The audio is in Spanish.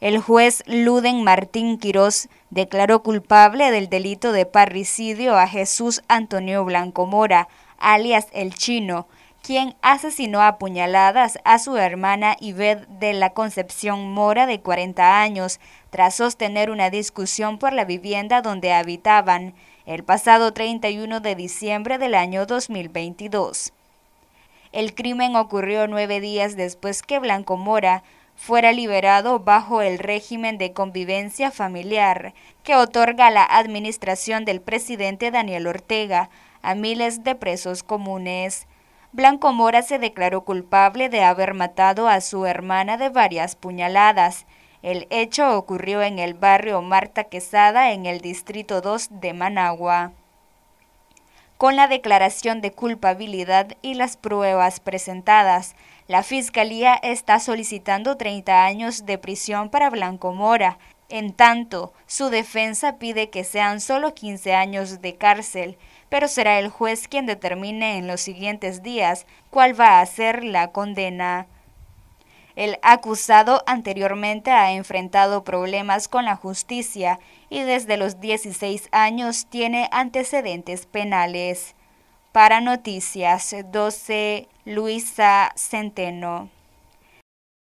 El juez Luden Martín Quirós declaró culpable del delito de parricidio a Jesús Antonio Blanco Mora, alias El Chino, quien asesinó a puñaladas a su hermana Ived de la Concepción Mora de 40 años, tras sostener una discusión por la vivienda donde habitaban el pasado 31 de diciembre del año 2022. El crimen ocurrió nueve días después que Blanco Mora fuera liberado bajo el régimen de convivencia familiar que otorga la administración del presidente Daniel Ortega a miles de presos comunes. Blanco Mora se declaró culpable de haber matado a su hermana de varias puñaladas. El hecho ocurrió en el barrio Marta Quesada, en el Distrito 2 de Managua con la declaración de culpabilidad y las pruebas presentadas. La Fiscalía está solicitando 30 años de prisión para Blanco Mora. En tanto, su defensa pide que sean solo 15 años de cárcel, pero será el juez quien determine en los siguientes días cuál va a ser la condena. El acusado anteriormente ha enfrentado problemas con la justicia y desde los 16 años tiene antecedentes penales. Para Noticias 12, Luisa Centeno.